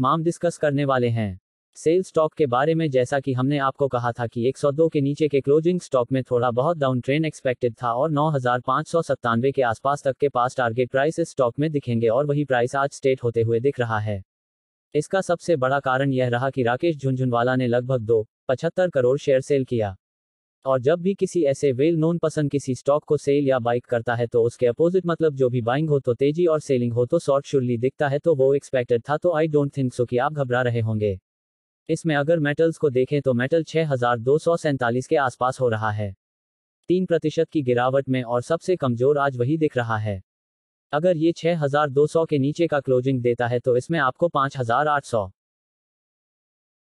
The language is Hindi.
माम डिस्कस करने वाले हैं सेल्स स्टॉक के बारे में जैसा कि हमने आपको कहा था कि 102 के नीचे के क्लोजिंग स्टॉक में थोड़ा बहुत डाउन ट्रेन एक्सपेक्टेड था और नौ के आसपास तक के पास टारगेट प्राइस इस स्टॉक में दिखेंगे और वही प्राइस आज स्टेट होते हुए दिख रहा है इसका सबसे बड़ा कारण यह रहा कि राकेश झुंझुनवाला ने लगभग दो पचहत्तर करोड़ शेयर सेल किया और जब भी किसी ऐसे वेल नोन पसंद किसी स्टॉक को सेल या बाइक करता है तो उसके अपोजिट मतलब जो भी बाइंग हो तो तेजी और सेलिंग हो तो शॉर्ट शुरली दिखता है तो वो एक्सपेक्टेड था तो आई डोंट थिंक सो कि आप घबरा रहे होंगे इसमें अगर मेटल्स को देखें तो मेटल छः हजार दो सौ सैंतालीस के आसपास हो रहा है तीन प्रतिशत की गिरावट में और सबसे कमजोर आज वही दिख रहा है अगर ये 6200 के नीचे का क्लोजिंग देता है तो इसमें आपको 5800